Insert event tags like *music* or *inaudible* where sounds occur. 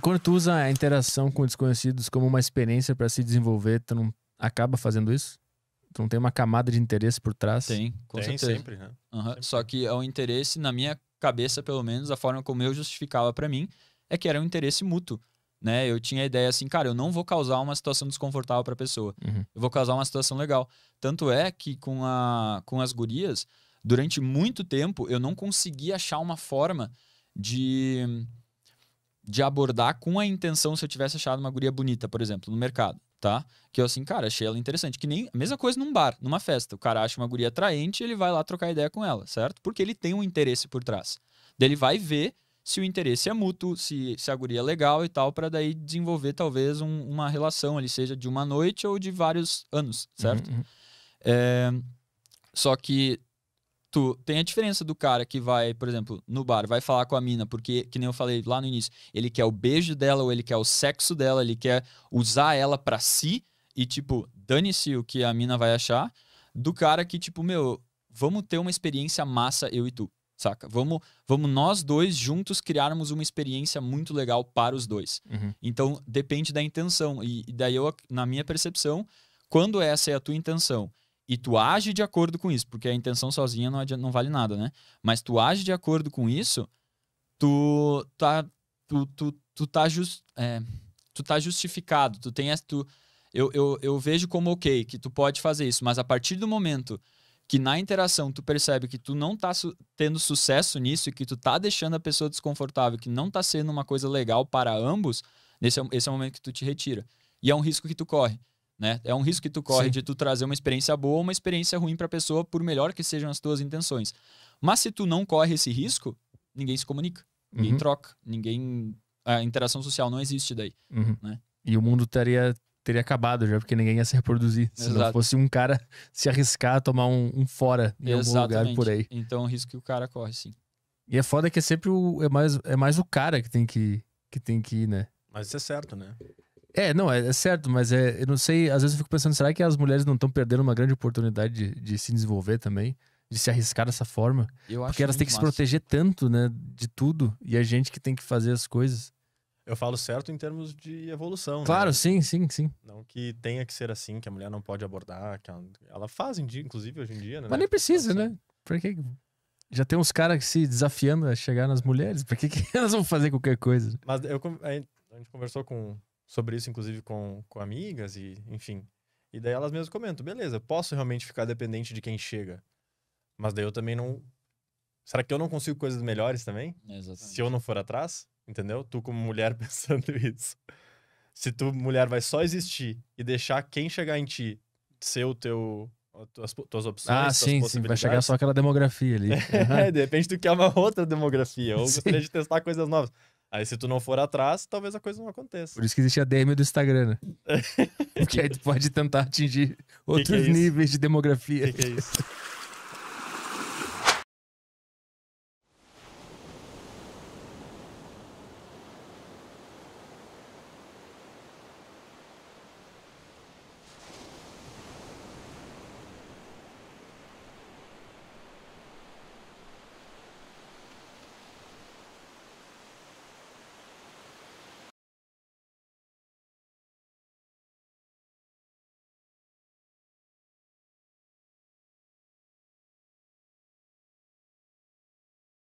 Quando tu usa a interação com desconhecidos como uma experiência para se desenvolver, tu não acaba fazendo isso? Tu não tem uma camada de interesse por trás? Tem, com tem, certeza. sempre, né? Uhum. Sempre. Só que é um interesse, na minha cabeça, pelo menos, a forma como eu justificava para mim, é que era um interesse mútuo. Né? Eu tinha a ideia assim, cara, eu não vou causar uma situação desconfortável para a pessoa. Uhum. Eu vou causar uma situação legal. Tanto é que com, a, com as gurias, durante muito tempo, eu não consegui achar uma forma de de abordar com a intenção se eu tivesse achado uma guria bonita, por exemplo, no mercado, tá? Que eu assim, cara, achei ela interessante. Que nem a mesma coisa num bar, numa festa. O cara acha uma guria atraente, ele vai lá trocar ideia com ela, certo? Porque ele tem um interesse por trás. Daí ele vai ver se o interesse é mútuo, se, se a guria é legal e tal, para daí desenvolver talvez um, uma relação ali, seja de uma noite ou de vários anos, certo? Uhum. uhum. É, só que tu tem a diferença do cara que vai, por exemplo, no bar, vai falar com a mina, porque, que nem eu falei lá no início, ele quer o beijo dela, ou ele quer o sexo dela, ele quer usar ela para si, e, tipo, dane-se o que a mina vai achar, do cara que, tipo, meu, vamos ter uma experiência massa, eu e tu, saca? Vamos, vamos nós dois juntos criarmos uma experiência muito legal para os dois. Uhum. Então, depende da intenção. E, e daí, eu, na minha percepção, quando essa é a tua intenção e tu age de acordo com isso, porque a intenção sozinha não, adianta, não vale nada, né? Mas tu age de acordo com isso, tu tá, tu, tu, tu tá, just, é, tu tá justificado, tu tem tu, eu, eu, eu vejo como ok, que tu pode fazer isso, mas a partir do momento que na interação tu percebe que tu não tá su tendo sucesso nisso e que tu tá deixando a pessoa desconfortável, que não tá sendo uma coisa legal para ambos, nesse é esse é o momento que tu te retira. E é um risco que tu corre. Né? É um risco que tu corre Sim. de tu trazer uma experiência boa ou uma experiência ruim para a pessoa, por melhor que sejam as tuas intenções. Mas se tu não corre esse risco, ninguém se comunica, ninguém uhum. troca, ninguém a interação social não existe daí, uhum. né? E o mundo teria teria acabado já, porque ninguém ia se reproduzir. Se Exato. não fosse um cara *laughs* se arriscar a tomar um, um fora em Exatamente. algum lugar por aí. Então, o risco que o cara corre, sim. E é foda que é sempre o, é mais, é mais o cara que tem que, que tem que ir, né? Mas isso é certo, né? É, não, é, é, certo, mas é, eu não sei, às vezes eu fico pensando, será que as mulheres não estão perdendo uma grande oportunidade de, de, se desenvolver também? De se arriscar dessa forma? Eu Porque elas têm que massa. se proteger tanto, né, de tudo, e a gente que tem que fazer as coisas. Eu falo certo em termos de evolução. Né? Claro, né? sim, sim, sim. Não que tenha que ser assim, que a mulher não pode abordar, que ela, ela faz, inclusive, hoje em dia, né? Mas nem precisa, né? Por que... Já tem uns caras se desafiando a chegar nas mulheres, por que, que *laughs* elas vão fazer qualquer coisa? Mas eu, a gente conversou com, sobre isso, inclusive, com, com amigas e, enfim. E daí elas mesmas comentam, beleza, posso realmente ficar dependente de quem chega. Mas daí eu também não. Será que eu não consigo coisas melhores também? Exatamente. Se eu não for atrás? Entendeu? Tu, como mulher, *laughs* pensando isso. Se tu, mulher, vai só existir e deixar quem chegar em ti ser o teu. as tuas opções, ah, tuas sim, sim, vai chegar só aquela demografia ali. *laughs* é, de repente tu quer uma outra demografia, ou *laughs* gostaria de testar coisas novas. Aí se tu não for atrás, talvez a coisa não aconteça. Por isso que existe a DM do Instagram, né? *laughs* Porque aí tu pode tentar atingir outros que que é níveis de demografia. Que, que é isso? *laughs*